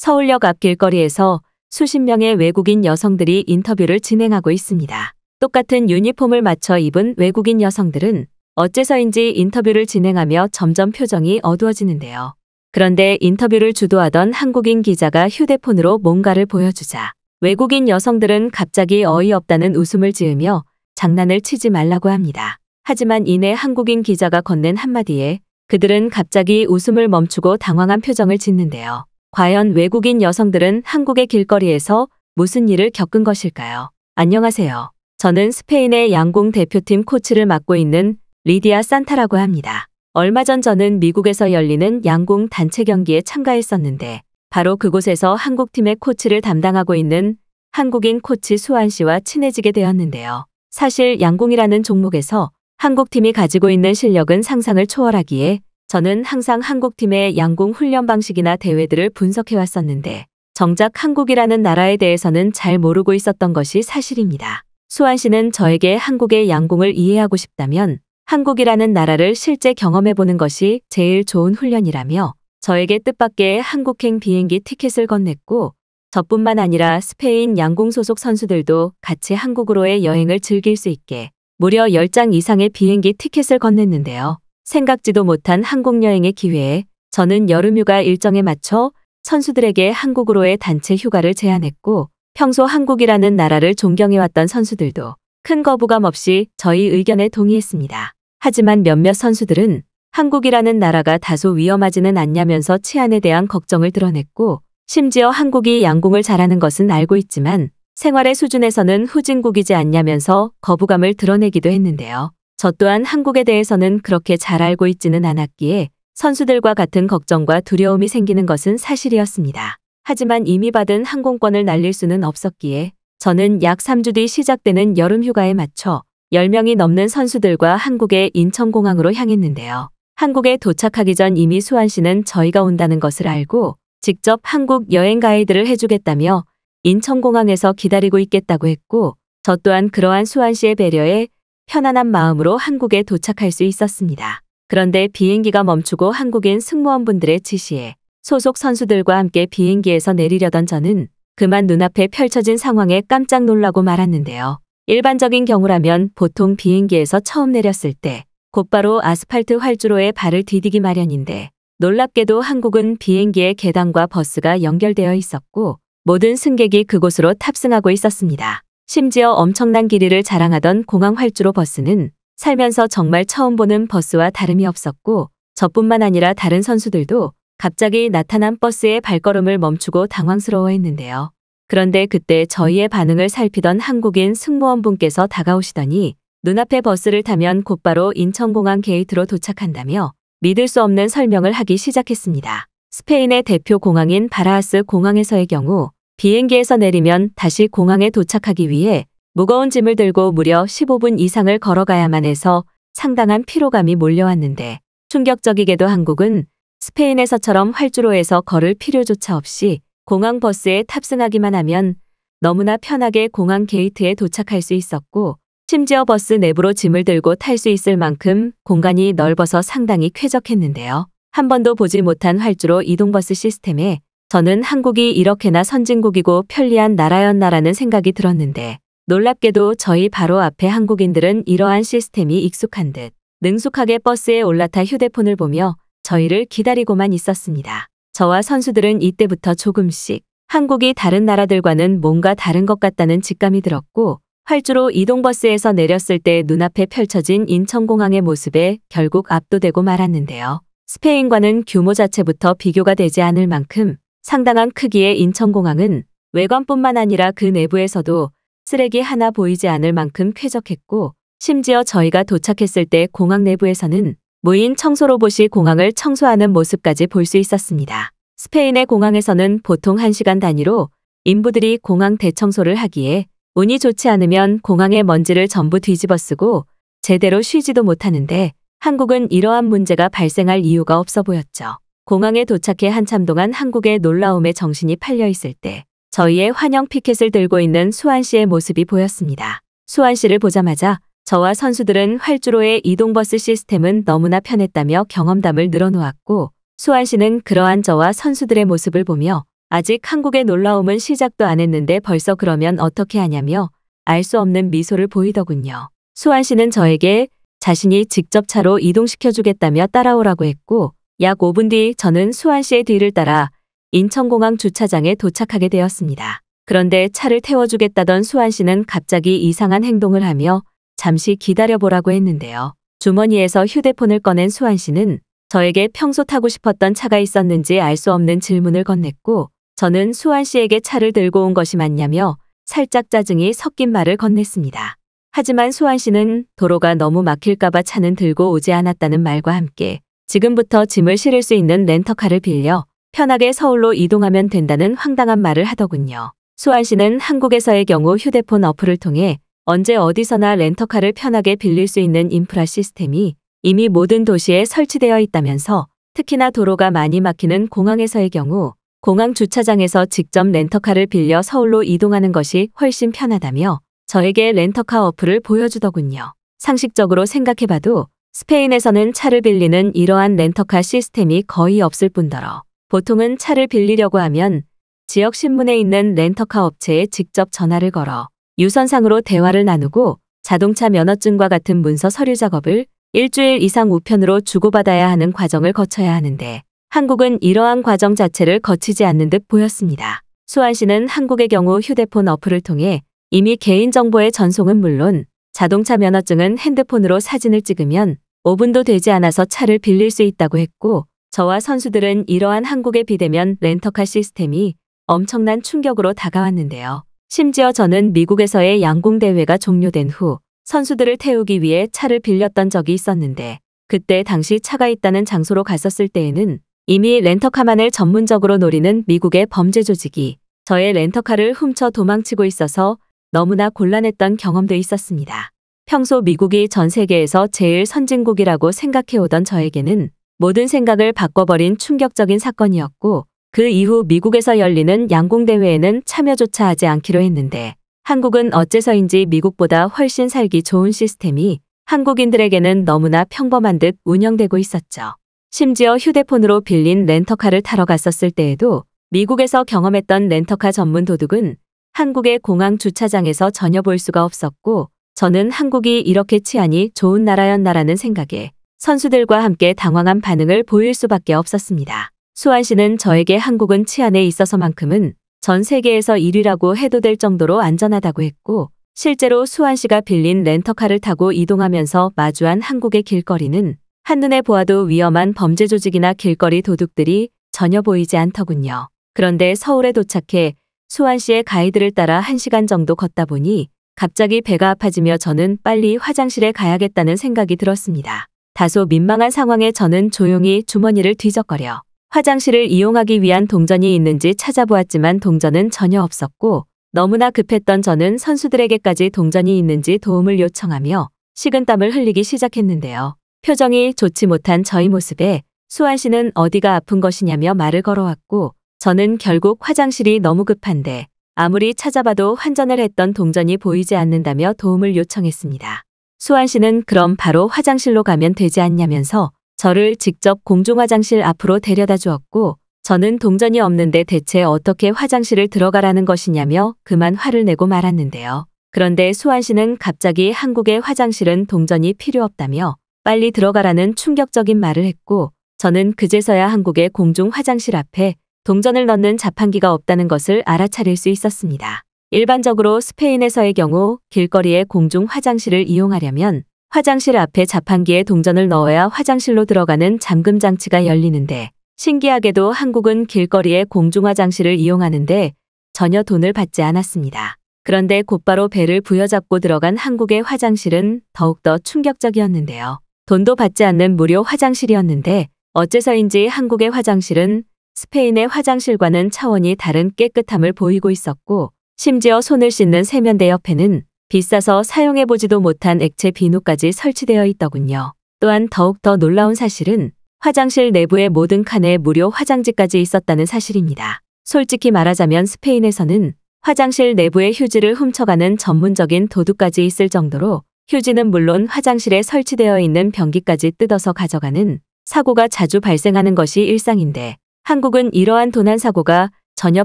서울역 앞 길거리에서 수십 명의 외국인 여성들이 인터뷰를 진행하고 있습니다. 똑같은 유니폼을 맞춰 입은 외국인 여성들은 어째서인지 인터뷰를 진행하며 점점 표정이 어두워지는데요. 그런데 인터뷰를 주도하던 한국인 기자가 휴대폰으로 뭔가를 보여주자 외국인 여성들은 갑자기 어이없다는 웃음을 지으며 장난을 치지 말라고 합니다. 하지만 이내 한국인 기자가 건넨 한마디에 그들은 갑자기 웃음을 멈추고 당황한 표정을 짓는데요. 과연 외국인 여성들은 한국의 길거리에서 무슨 일을 겪은 것일까요? 안녕하세요. 저는 스페인의 양궁 대표팀 코치를 맡고 있는 리디아 산타라고 합니다. 얼마 전 저는 미국에서 열리는 양궁 단체 경기에 참가했었는데 바로 그곳에서 한국팀의 코치를 담당하고 있는 한국인 코치 수환 씨와 친해지게 되었는데요. 사실 양궁이라는 종목에서 한국팀이 가지고 있는 실력은 상상을 초월하기에 저는 항상 한국팀의 양궁 훈련 방식이나 대회들을 분석해 왔었는데 정작 한국이라는 나라에 대해서는 잘 모르고 있었던 것이 사실입니다. 수환 씨는 저에게 한국의 양궁을 이해하고 싶다면 한국이라는 나라를 실제 경험해보는 것이 제일 좋은 훈련이라며 저에게 뜻밖의 한국행 비행기 티켓을 건넸고 저뿐만 아니라 스페인 양궁 소속 선수들도 같이 한국으로의 여행을 즐길 수 있게 무려 10장 이상의 비행기 티켓을 건넸는데요. 생각지도 못한 한국 여행의 기회에 저는 여름휴가 일정에 맞춰 선수들에게 한국으로의 단체 휴가를 제안했고 평소 한국이라는 나라를 존경해왔던 선수들도 큰 거부감 없이 저희 의견에 동의했습니다. 하지만 몇몇 선수들은 한국이라는 나라가 다소 위험하지는 않냐면서 치안에 대한 걱정을 드러냈고 심지어 한국이 양궁을 잘하는 것은 알고 있지만 생활의 수준에서는 후진국이지 않냐면서 거부감을 드러내기도 했는데요. 저 또한 한국에 대해서는 그렇게 잘 알고 있지는 않았기에 선수들과 같은 걱정과 두려움이 생기는 것은 사실이었습니다. 하지만 이미 받은 항공권을 날릴 수는 없었기에 저는 약 3주 뒤 시작되는 여름 휴가에 맞춰 10명이 넘는 선수들과 한국의 인천공항으로 향했는데요. 한국에 도착하기 전 이미 수환 씨는 저희가 온다는 것을 알고 직접 한국 여행 가이드를 해주겠다며 인천공항에서 기다리고 있겠다고 했고 저 또한 그러한 수환 씨의 배려에 편안한 마음으로 한국에 도착할 수 있었습니다. 그런데 비행기가 멈추고 한국인 승무원분들의 지시에 소속 선수들과 함께 비행기에서 내리려던 저는 그만 눈앞에 펼쳐진 상황에 깜짝 놀라고 말았는데요. 일반적인 경우라면 보통 비행기에서 처음 내렸을 때 곧바로 아스팔트 활주로에 발을 디디기 마련인데 놀랍게도 한국은 비행기의 계단과 버스가 연결되어 있었고 모든 승객이 그곳으로 탑승하고 있었습니다. 심지어 엄청난 길이를 자랑하던 공항 활주로 버스는 살면서 정말 처음 보는 버스와 다름이 없었고 저뿐만 아니라 다른 선수들도 갑자기 나타난 버스의 발걸음을 멈추고 당황스러워했는데요. 그런데 그때 저희의 반응을 살피던 한국인 승무원분께서 다가오시더니 눈앞에 버스를 타면 곧바로 인천공항 게이트로 도착한다며 믿을 수 없는 설명을 하기 시작했습니다. 스페인의 대표 공항인 바라하스 공항에서의 경우 비행기에서 내리면 다시 공항에 도착하기 위해 무거운 짐을 들고 무려 15분 이상을 걸어가야만 해서 상당한 피로감이 몰려왔는데 충격적이게도 한국은 스페인에서처럼 활주로에서 걸을 필요조차 없이 공항 버스에 탑승하기만 하면 너무나 편하게 공항 게이트에 도착할 수 있었고 심지어 버스 내부로 짐을 들고 탈 수 있을 만큼 공간이 넓어서 상당히 쾌적했는데요. 한 번도 보지 못한 활주로 이동버스 시스템에 저는 한국이 이렇게나 선진국이고 편리한 나라였나라는 생각이 들었는데 놀랍게도 저희 바로 앞에 한국인들은 이러한 시스템이 익숙한 듯 능숙하게 버스에 올라타 휴대폰을 보며 저희를 기다리고만 있었습니다. 저와 선수들은 이때부터 조금씩 한국이 다른 나라들과는 뭔가 다른 것 같다는 직감이 들었고 활주로 이동버스에서 내렸을 때 눈앞에 펼쳐진 인천공항의 모습에 결국 압도되고 말았는데요. 스페인과는 규모 자체부터 비교가 되지 않을 만큼 상당한 크기의 인천공항은 외관뿐만 아니라 그 내부에서도 쓰레기 하나 보이지 않을 만큼 쾌적했고 심지어 저희가 도착했을 때 공항 내부에서는 무인 청소 로봇이 공항을 청소하는 모습까지 볼 수 있었습니다. 스페인의 공항에서는 보통 1시간 단위로 인부들이 공항 대청소를 하기에 운이 좋지 않으면 공항의 먼지를 전부 뒤집어 쓰고 제대로 쉬지도 못하는데 한국은 이러한 문제가 발생할 이유가 없어 보였죠. 공항에 도착해 한참 동안 한국의 놀라움에 정신이 팔려 있을 때 저희의 환영 피켓을 들고 있는 수환 씨의 모습이 보였습니다. 수환 씨를 보자마자 저와 선수들은 활주로의 이동버스 시스템은 너무나 편했다며 경험담을 늘어놓았고 수환 씨는 그러한 저와 선수들의 모습을 보며 아직 한국의 놀라움은 시작도 안 했는데 벌써 그러면 어떻게 하냐며 알 수 없는 미소를 보이더군요. 수환 씨는 저에게 자신이 직접 차로 이동시켜주겠다며 따라오라고 했고 약 5분 뒤 저는 수환 씨의 뒤를 따라 인천공항 주차장에 도착하게 되었습니다. 그런데 차를 태워주겠다던 수환 씨는 갑자기 이상한 행동을 하며 잠시 기다려보라고 했는데요. 주머니에서 휴대폰을 꺼낸 수환 씨는 저에게 평소 타고 싶었던 차가 있었는지 알 수 없는 질문을 건넸고 저는 수환 씨에게 차를 들고 온 것이 맞냐며 살짝 짜증이 섞인 말을 건넸습니다. 하지만 수환 씨는 도로가 너무 막힐까봐 차는 들고 오지 않았다는 말과 함께 지금부터 짐을 실을 수 있는 렌터카를 빌려 편하게 서울로 이동하면 된다는 황당한 말을 하더군요. 수환 씨는 한국에서의 경우 휴대폰 어플을 통해 언제 어디서나 렌터카를 편하게 빌릴 수 있는 인프라 시스템이 이미 모든 도시에 설치되어 있다면서 특히나 도로가 많이 막히는 공항에서의 경우 공항 주차장에서 직접 렌터카를 빌려 서울로 이동하는 것이 훨씬 편하다며 저에게 렌터카 어플을 보여주더군요. 상식적으로 생각해봐도 스페인에서는 차를 빌리는 이러한 렌터카 시스템이 거의 없을 뿐더러 보통은 차를 빌리려고 하면 지역 신문에 있는 렌터카 업체에 직접 전화를 걸어 유선상으로 대화를 나누고 자동차 면허증과 같은 문서 서류 작업을 일주일 이상 우편으로 주고받아야 하는 과정을 거쳐야 하는데 한국은 이러한 과정 자체를 거치지 않는 듯 보였습니다. 수완 씨는 한국의 경우 휴대폰 어플을 통해 이미 개인정보의 전송은 물론 자동차 면허증은 핸드폰으로 사진을 찍으면 5분도 되지 않아서 차를 빌릴 수 있다고 했고 저와 선수들은 이러한 한국의 비대면 렌터카 시스템이 엄청난 충격으로 다가왔는데요. 심지어 저는 미국에서의 양궁대회가 종료된 후 선수들을 태우기 위해 차를 빌렸던 적이 있었는데 그때 당시 차가 있다는 장소로 갔었을 때에는 이미 렌터카만을 전문적으로 노리는 미국의 범죄 조직이 저의 렌터카를 훔쳐 도망치고 있어서 너무나 곤란했던 경험도 있었습니다. 평소 미국이 전 세계에서 제일 선진국이라고 생각해오던 저에게는 모든 생각을 바꿔버린 충격적인 사건이었고 그 이후 미국에서 열리는 양궁대회에는 참여조차 하지 않기로 했는데 한국은 어째서인지 미국보다 훨씬 살기 좋은 시스템이 한국인들에게는 너무나 평범한 듯 운영되고 있었죠. 심지어 휴대폰으로 빌린 렌터카를 타러 갔었을 때에도 미국에서 경험했던 렌터카 전문 도둑은 한국의 공항 주차장에서 전혀 볼 수가 없었고 저는 한국이 이렇게 치안이 좋은 나라였나라는 생각에 선수들과 함께 당황한 반응을 보일 수밖에 없었습니다. 수완 씨는 저에게 한국은 치안에 있어서만큼은 전 세계에서 1위라고 해도 될 정도로 안전하다고 했고 실제로 수완 씨가 빌린 렌터카를 타고 이동하면서 마주한 한국의 길거리는 한눈에 보아도 위험한 범죄 조직이나 길거리 도둑들이 전혀 보이지 않더군요. 그런데 서울에 도착해 수환 씨의 가이드를 따라 1시간 정도 걷다 보니 갑자기 배가 아파지며 저는 빨리 화장실에 가야겠다는 생각이 들었습니다. 다소 민망한 상황에 저는 조용히 주머니를 뒤적거려 화장실을 이용하기 위한 동전이 있는지 찾아보았지만 동전은 전혀 없었고 너무나 급했던 저는 선수들에게까지 동전이 있는지 도움을 요청하며 식은땀을 흘리기 시작했는데요. 표정이 좋지 못한 저희 모습에 수환 씨는 어디가 아픈 것이냐며 말을 걸어왔고 저는 결국 화장실이 너무 급한데 아무리 찾아봐도 환전을 했던 동전이 보이지 않는다며 도움을 요청했습니다. 수환 씨는 그럼 바로 화장실로 가면 되지 않냐면서 저를 직접 공중화장실 앞으로 데려다 주었고 저는 동전이 없는데 대체 어떻게 화장실을 들어가라는 것이냐며 그만 화를 내고 말았는데요. 그런데 수환 씨는 갑자기 한국의 화장실은 동전이 필요 없다며 빨리 들어가라는 충격적인 말을 했고 저는 그제서야 한국의 공중 화장실 앞에 동전을 넣는 자판기가 없다는 것을 알아차릴 수 있었습니다. 일반적으로 스페인에서의 경우 길거리의 공중 화장실을 이용하려면 화장실 앞에 자판기에 동전을 넣어야 화장실로 들어가는 잠금 장치가 열리는데 신기하게도 한국은 길거리에 공중 화장실을 이용하는데 전혀 돈을 받지 않았습니다. 그런데 곧바로 배를 부여잡고 들어간 한국의 화장실은 더욱더 충격적이었는데요. 돈도 받지 않는 무료 화장실이었는데 어째서인지 한국의 화장실은 스페인의 화장실과는 차원이 다른 깨끗함을 보이고 있었고 심지어 손을 씻는 세면대 옆에는 비싸서 사용해보지도 못한 액체 비누까지 설치되어 있더군요. 또한 더욱더 놀라운 사실은 화장실 내부의 모든 칸에 무료 화장지까지 있었다는 사실입니다. 솔직히 말하자면 스페인에서는 화장실 내부의 휴지를 훔쳐가는 전문적인 도둑까지 있을 정도로 휴지는 물론 화장실에 설치되어 있는 변기까지 뜯어서 가져가는 사고가 자주 발생하는 것이 일상인데 한국은 이러한 도난 사고가 전혀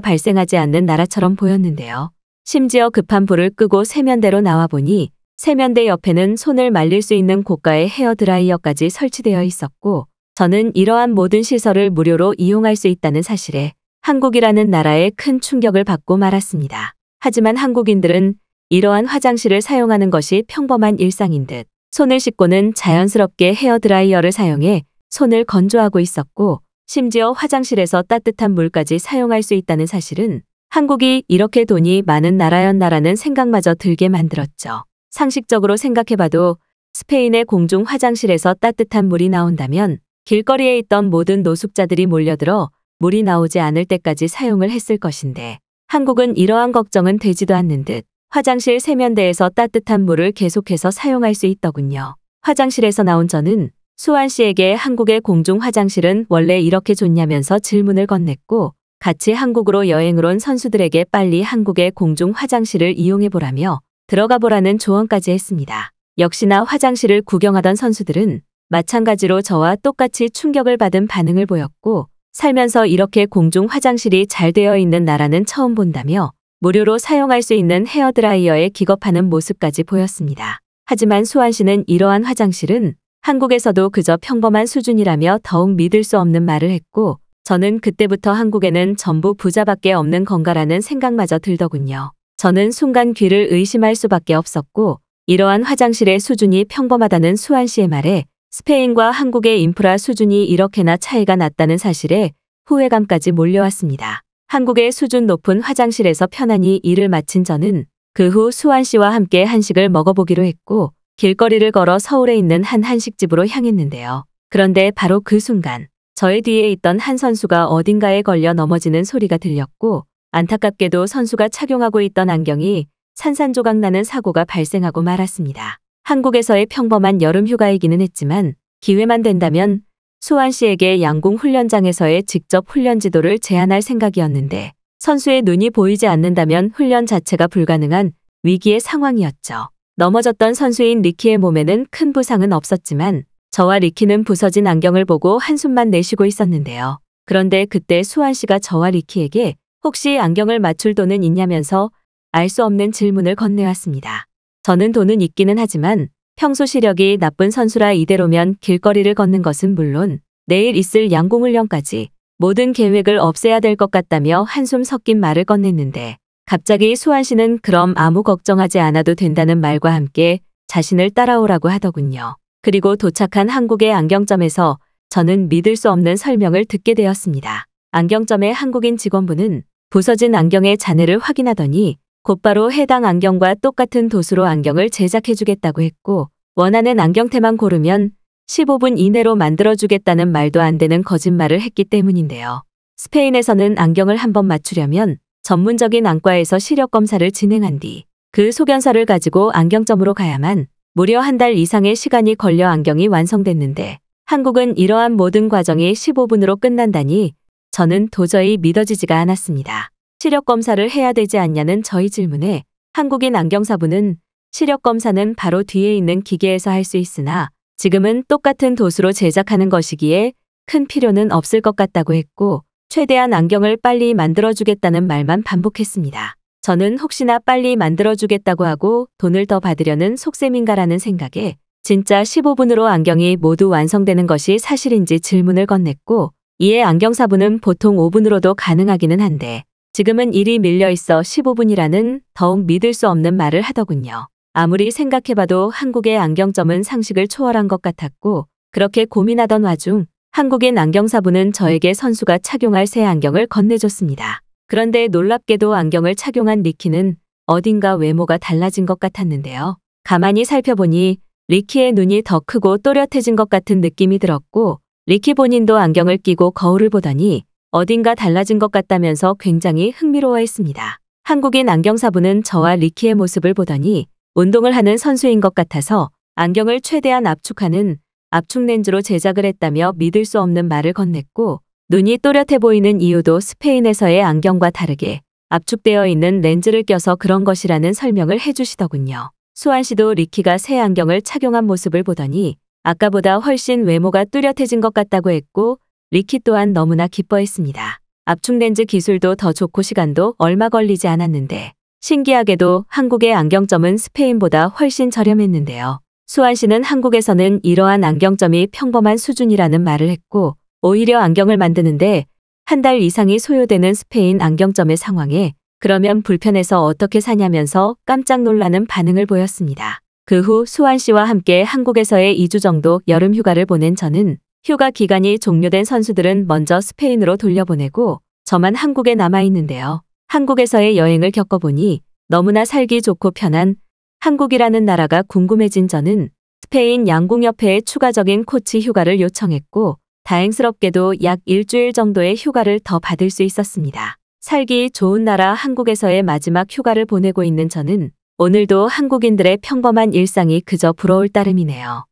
발생하지 않는 나라처럼 보였는데요. 심지어 급한 불을 끄고 세면대로 나와보니 세면대 옆에는 손을 말릴 수 있는 고가의 헤어드라이어까지 설치되어 있었고 저는 이러한 모든 시설을 무료로 이용할 수 있다는 사실에 한국이라는 나라에 큰 충격을 받고 말았습니다. 하지만 한국인들은 이러한 화장실을 사용하는 것이 평범한 일상인 듯 손을 씻고는 자연스럽게 헤어드라이어를 사용해 손을 건조하고 있었고 심지어 화장실에서 따뜻한 물까지 사용할 수 있다는 사실은 한국이 이렇게 돈이 많은 나라였나라는 생각마저 들게 만들었죠. 상식적으로 생각해봐도 스페인의 공중 화장실에서 따뜻한 물이 나온다면 길거리에 있던 모든 노숙자들이 몰려들어 물이 나오지 않을 때까지 사용을 했을 것인데 한국은 이러한 걱정은 되지도 않는 듯 화장실 세면대에서 따뜻한 물을 계속해서 사용할 수 있더군요. 화장실에서 나온 저는 수완 씨에게 한국의 공중 화장실은 원래 이렇게 좋냐면서 질문을 건넸고 같이 한국으로 여행을 온 선수들에게 빨리 한국의 공중 화장실을 이용해보라며 들어가보라는 조언까지 했습니다. 역시나 화장실을 구경하던 선수들은 마찬가지로 저와 똑같이 충격을 받은 반응을 보였고 살면서 이렇게 공중 화장실이 잘 되어 있는 나라는 처음 본다며 무료로 사용할 수 있는 헤어드라이어에 기겁하는 모습까지 보였습니다. 하지만 수완 씨는 이러한 화장실은 한국에서도 그저 평범한 수준이라며 더욱 믿을 수 없는 말을 했고 저는 그때부터 한국에는 전부 부자밖에 없는 건가라는 생각마저 들더군요. 저는 순간 귀를 의심할 수밖에 없었고 이러한 화장실의 수준이 평범하다는 수한 씨의 말에 스페인과 한국의 인프라 수준이 이렇게나 차이가 났다는 사실에 후회감까지 몰려왔습니다. 한국의 수준 높은 화장실에서 편안히 일을 마친 저는 그 후 수한 씨와 함께 한식을 먹어보기로 했고 길거리를 걸어 서울에 있는 한 한식집으로 향했는데요. 그런데 바로 그 순간 저의 뒤에 있던 한 선수가 어딘가에 걸려 넘어지는 소리가 들렸고 안타깝게도 선수가 착용하고 있던 안경이 산산조각 나는 사고가 발생하고 말았습니다. 한국에서의 평범한 여름 휴가이기는 했지만 기회만 된다면 수완 씨에게 양궁 훈련장에서의 직접 훈련 지도를 제안할 생각이었는데 선수의 눈이 보이지 않는다면 훈련 자체가 불가능한 위기의 상황이었죠. 넘어졌던 선수인 리키의 몸에는 큰 부상은 없었지만 저와 리키는 부서진 안경을 보고 한숨만 내쉬고 있었는데요. 그런데 그때 수환 씨가 저와 리키에게 혹시 안경을 맞출 돈은 있냐면서 알 수 없는 질문을 건네왔습니다. 저는 돈은 있기는 하지만 평소 시력이 나쁜 선수라 이대로면 길거리를 걷는 것은 물론 내일 있을 양궁훈련까지 모든 계획을 없애야 될 것 같다며 한숨 섞인 말을 건넸는데 갑자기 수환 씨는 그럼 아무 걱정하지 않아도 된다는 말과 함께 자신을 따라오라고 하더군요. 그리고 도착한 한국의 안경점에서 저는 믿을 수 없는 설명을 듣게 되었습니다. 안경점의 한국인 직원분은 부서진 안경의 잔해를 확인하더니 곧바로 해당 안경과 똑같은 도수로 안경을 제작해주겠다고 했고 원하는 안경테만 고르면 15분 이내로 만들어주겠다는 말도 안 되는 거짓말을 했기 때문인데요. 스페인에서는 안경을 한번 맞추려면 전문적인 안과에서 시력 검사를 진행한 뒤 그 소견서를 가지고 안경점으로 가야만 무려 한 달 이상의 시간이 걸려 안경이 완성됐는데 한국은 이러한 모든 과정이 15분으로 끝난다니 저는 도저히 믿어지지가 않았습니다. 시력 검사를 해야 되지 않냐는 저희 질문에 한국인 안경사부는 시력 검사는 바로 뒤에 있는 기계에서 할 수 있으나 지금은 똑같은 도수로 제작하는 것이기에 큰 필요는 없을 것 같다고 했고 최대한 안경을 빨리 만들어주겠다는 말만 반복했습니다. 저는 혹시나 빨리 만들어주겠다고 하고 돈을 더 받으려는 속셈인가라는 생각에 진짜 15분으로 안경이 모두 완성되는 것이 사실인지 질문을 건넸고 이에 안경사분은 보통 5분으로도 가능하기는 한데 지금은 일이 밀려 있어 15분이라는 더욱 믿을 수 없는 말을 하더군요. 아무리 생각해봐도 한국의 안경점은 상식을 초월한 것 같았고 그렇게 고민하던 와중 한국인 안경사부는 저에게 선수가 착용할 새 안경을 건네줬습니다. 그런데 놀랍게도 안경을 착용한 리키는 어딘가 외모가 달라진 것 같았는데요. 가만히 살펴보니 리키의 눈이 더 크고 또렷해진 것 같은 느낌이 들었고 리키 본인도 안경을 끼고 거울을 보더니 어딘가 달라진 것 같다면서 굉장히 흥미로워했습니다. 한국인 안경사부는 저와 리키의 모습을 보더니 운동을 하는 선수인 것 같아서 안경을 최대한 압축하는 압축 렌즈로 제작을 했다며 믿을 수 없는 말을 건넸고 눈이 또렷해 보이는 이유도 스페인에서의 안경과 다르게 압축되어 있는 렌즈를 껴서 그런 것이라는 설명을 해주시더군요. 수환 씨도 리키가 새 안경을 착용한 모습을 보더니 아까보다 훨씬 외모가 뚜렷해진 것 같다고 했고 리키 또한 너무나 기뻐했습니다. 압축 렌즈 기술도 더 좋고 시간도 얼마 걸리지 않았는데 신기하게도 한국의 안경점은 스페인보다 훨씬 저렴했는데요. 수완 씨는 한국에서는 이러한 안경점이 평범한 수준이라는 말을 했고 오히려 안경을 만드는데 한 달 이상이 소요되는 스페인 안경점의 상황에 그러면 불편해서 어떻게 사냐면서 깜짝 놀라는 반응을 보였습니다. 그 후 수완 씨와 함께 한국에서의 2주 정도 여름 휴가를 보낸 저는 휴가 기간이 종료된 선수들은 먼저 스페인으로 돌려보내고 저만 한국에 남아있는데요. 한국에서의 여행을 겪어보니 너무나 살기 좋고 편한 한국이라는 나라가 궁금해진 저는 스페인 양궁협회에 추가적인 코치 휴가를 요청했고 다행스럽게도 약 일주일 정도의 휴가를 더 받을 수 있었습니다. 살기 좋은 나라 한국에서의 마지막 휴가를 보내고 있는 저는 오늘도 한국인들의 평범한 일상이 그저 부러울 따름이네요.